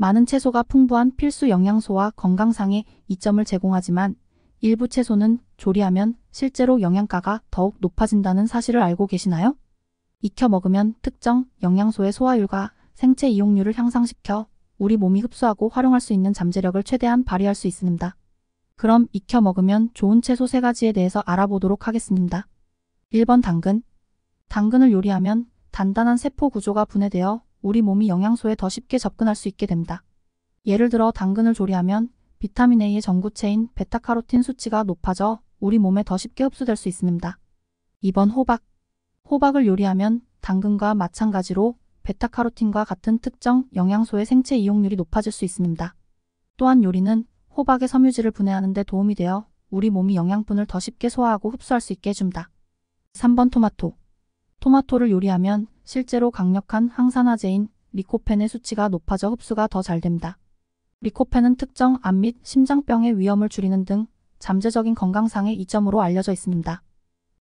많은 채소가 풍부한 필수 영양소와 건강상의 이점을 제공하지만 일부 채소는 조리하면 실제로 영양가가 더욱 높아진다는 사실을 알고 계시나요? 익혀 먹으면 특정 영양소의 소화율과 생체 이용률을 향상시켜 우리 몸이 흡수하고 활용할 수 있는 잠재력을 최대한 발휘할 수 있습니다. 그럼 익혀 먹으면 좋은 채소 3가지에 대해서 알아보도록 하겠습니다. 1번 당근 당근을 요리하면 단단한 세포 구조가 분해되어 우리 몸이 영양소에 더 쉽게 접근할 수 있게 됩니다. 예를 들어 당근을 조리하면 비타민 A의 전구체인 베타카로틴 수치가 높아져 우리 몸에 더 쉽게 흡수될 수 있습니다. 2번 호박 호박을 요리하면 당근과 마찬가지로 베타카로틴과 같은 특정 영양소의 생체 이용률이 높아질 수 있습니다. 또한 요리는 호박의 섬유질을 분해하는 데 도움이 되어 우리 몸이 영양분을 더 쉽게 소화하고 흡수할 수 있게 해준다. 3번 토마토 토마토를 요리하면 실제로 강력한 항산화제인 리코펜의 수치가 높아져 흡수가 더잘 된다. 리코펜은 특정 암 및 심장병의 위험을 줄이는 등 잠재적인 건강상의 이점으로 알려져 있습니다.